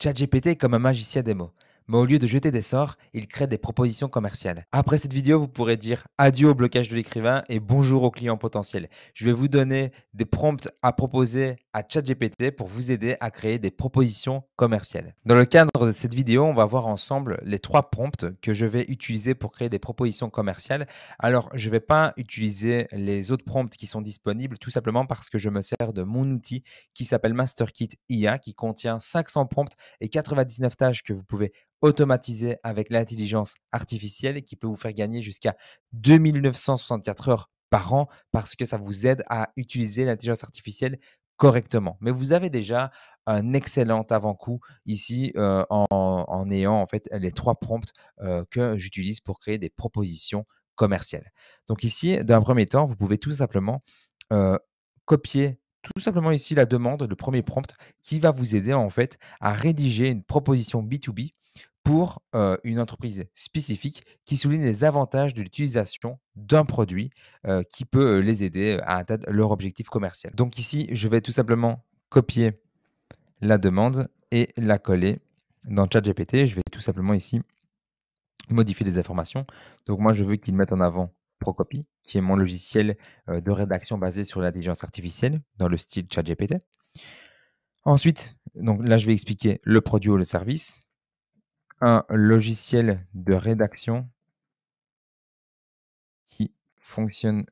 ChatGPT est comme un magicien des mots mais au lieu de jeter des sorts, il crée des propositions commerciales. Après cette vidéo, vous pourrez dire adieu au blocage de l'écrivain et bonjour aux clients potentiels. Je vais vous donner des prompts à proposer à ChatGPT pour vous aider à créer des propositions commerciales. Dans le cadre de cette vidéo, on va voir ensemble les trois prompts que je vais utiliser pour créer des propositions commerciales. Alors, je ne vais pas utiliser les autres prompts qui sont disponibles tout simplement parce que je me sers de mon outil qui s'appelle MasterKit IA qui contient 500 prompts et 99 tâches que vous pouvez automatisé avec l'intelligence artificielle et qui peut vous faire gagner jusqu'à 2964 heures par an parce que ça vous aide à utiliser l'intelligence artificielle correctement. Mais vous avez déjà un excellent avant-coup ici euh, en, ayant en fait les trois prompts euh, que j'utilise pour créer des propositions commerciales. Donc ici, d'un premier temps, vous pouvez tout simplement euh, copier tout simplement ici la demande, le premier prompt qui va vous aider en fait à rédiger une proposition B2B pour une entreprise spécifique qui souligne les avantages de l'utilisation d'un produit qui peut les aider à atteindre leur objectif commercial. Donc ici, je vais tout simplement copier la demande et la coller dans ChatGPT. Je vais tout simplement ici modifier les informations. Donc moi, je veux qu'ils mettent en avant Procopy, qui est mon logiciel de rédaction basé sur l'intelligence artificielle, dans le style ChatGPT. Ensuite, donc là, je vais expliquer le produit ou le service. Un logiciel de rédaction qui fonctionne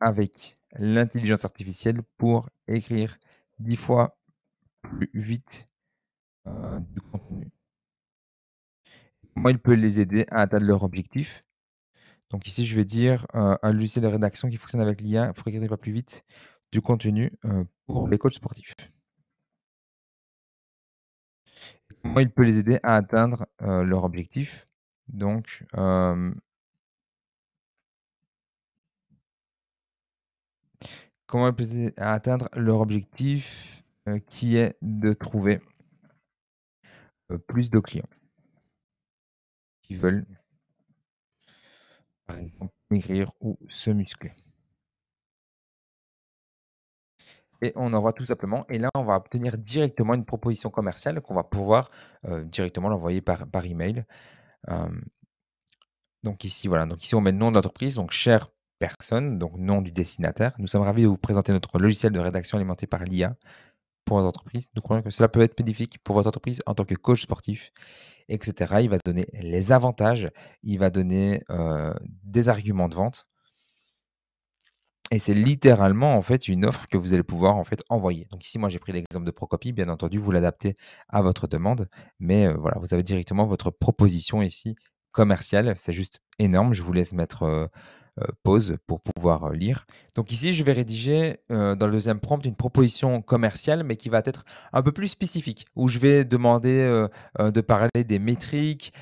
avec l'intelligence artificielle pour écrire 10 fois plus vite du contenu. Moi, il peut les aider à atteindre leur objectif donc ici, je vais dire euh, un à de rédaction qui fonctionne avec l'IA, écrire pas plus vite du contenu euh, pour les coachs sportifs. Comment il peut les aider à atteindre euh, leur objectif Donc, comment il peut les aider à atteindre leur objectif qui est de trouver plus de clients qui veulent par exemple maigrir ou se muscler. Et on envoie tout simplement, et là on va obtenir directement une proposition commerciale qu'on va pouvoir euh, directement l'envoyer par, par email. donc ici, voilà, donc ici on met le nom d'entreprise donc chère personne, donc nom du destinataire. Nous sommes ravis de vous présenter notre logiciel de rédaction alimenté par l'IA pour votre entreprise. Nous croyons que cela peut être bénéfique pour votre entreprise en tant que coach sportif, etc. Il va donner les avantages, il va donner euh, des arguments de vente. Et c'est littéralement en fait une offre que vous allez pouvoir en fait envoyer. Donc ici, moi j'ai pris l'exemple de Procopy. Bien entendu, vous l'adaptez à votre demande, mais euh, voilà, vous avez directement votre proposition ici commerciale. C'est juste énorme. Je vous laisse mettre euh, euh, pause pour pouvoir euh, lire. Donc ici, je vais rédiger euh, dans le deuxième prompt une proposition commerciale, mais qui va être un peu plus spécifique, où je vais demander de parler des métriques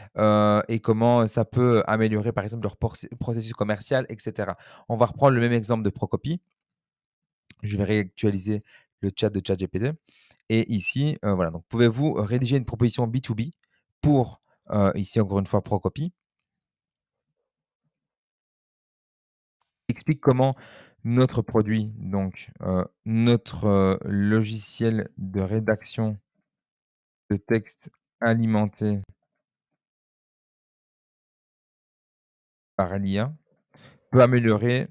et comment ça peut améliorer, par exemple, leur processus commercial, etc. On va reprendre le même exemple de Procopy. Je vais réactualiser le chat de ChatGPT. Et ici, voilà, donc pouvez-vous rédiger une proposition B2B pour, ici encore une fois, Procopy Explique comment notre produit, donc euh, notre euh, logiciel de rédaction de texte alimenté par l'IA, peut améliorer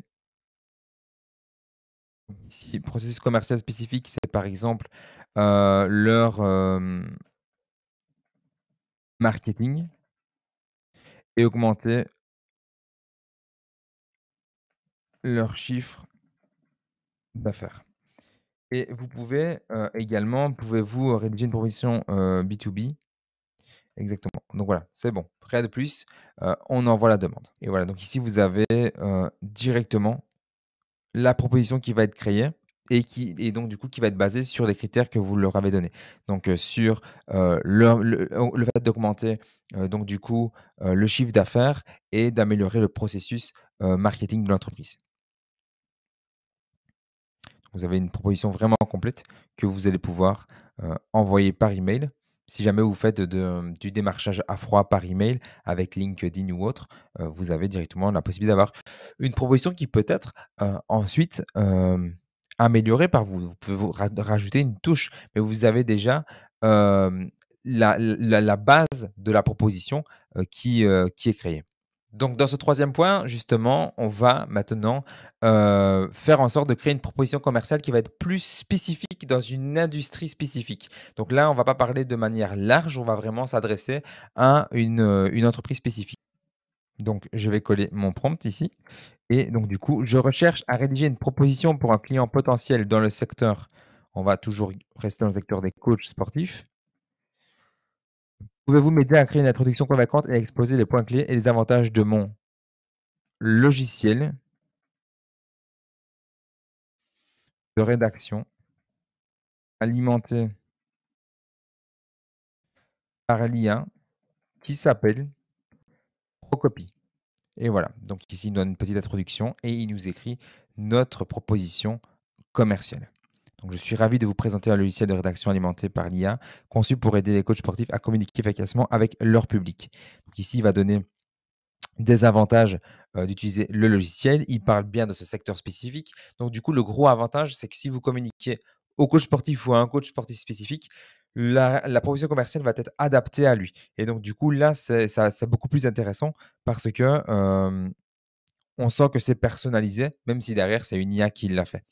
si processus commercial spécifique, c'est par exemple euh, leur marketing et augmenter leur chiffre d'affaires. Et vous pouvez également, pouvez-vous rédiger une proposition B2B Exactement. Donc voilà, c'est bon. Rien de plus, on envoie la demande. Et voilà, donc ici, vous avez directement la proposition qui va être créée et qui et donc du coup qui va être basée sur les critères que vous leur avez donnés. Donc sur le, fait d'augmenter donc du coup le chiffre d'affaires et d'améliorer le processus marketing de l'entreprise vous avez une proposition vraiment complète que vous allez pouvoir euh, envoyer par email. Si jamais vous faites du démarchage à froid par email avec LinkedIn ou autre, euh, vous avez directement la possibilité d'avoir une proposition qui peut être euh, ensuite améliorée par vous. Vous pouvez rajouter une touche, mais vous avez déjà la, base de la proposition qui est créée. Donc dans ce troisième point, justement, on va maintenant euh, faire en sorte de créer une proposition commerciale qui va être plus spécifique dans une industrie spécifique. Donc là, on ne va pas parler de manière large, on va vraiment s'adresser à une, euh, une entreprise spécifique. Donc je vais coller mon prompt ici. Et donc du coup, je recherche à rédiger une proposition pour un client potentiel dans le secteur. On va toujours rester dans le secteur des coachs sportifs. Pouvez-vous m'aider à créer une introduction convaincante et à exploser les points clés et les avantages de mon logiciel de rédaction alimenté par un lien qui s'appelle Procopy. Et voilà, donc ici il nous donne une petite introduction et il nous écrit notre proposition commerciale je suis ravi de vous présenter un logiciel de rédaction alimenté par l'IA, conçu pour aider les coachs sportifs à communiquer efficacement avec leur public. ici, il va donner des avantages euh, d'utiliser le logiciel. Il parle bien de ce secteur spécifique. Donc, du coup, le gros avantage, c'est que si vous communiquez au coach sportif ou à un coach sportif spécifique, la, la proposition commerciale va être adaptée à lui. Et donc, du coup, là, c'est beaucoup plus intéressant parce que euh, on sent que c'est personnalisé, même si derrière, c'est une IA qui l'a fait.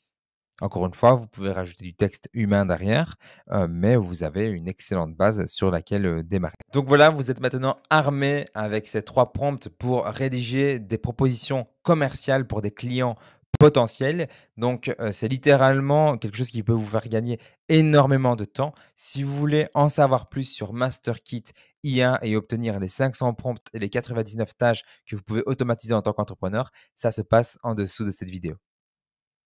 Encore une fois, vous pouvez rajouter du texte humain derrière, euh, mais vous avez une excellente base sur laquelle euh, démarrer. Donc voilà, vous êtes maintenant armé avec ces trois prompts pour rédiger des propositions commerciales pour des clients potentiels. Donc, euh, c'est littéralement quelque chose qui peut vous faire gagner énormément de temps. Si vous voulez en savoir plus sur MasterKit IA et obtenir les 500 prompts et les 99 tâches que vous pouvez automatiser en tant qu'entrepreneur, ça se passe en dessous de cette vidéo.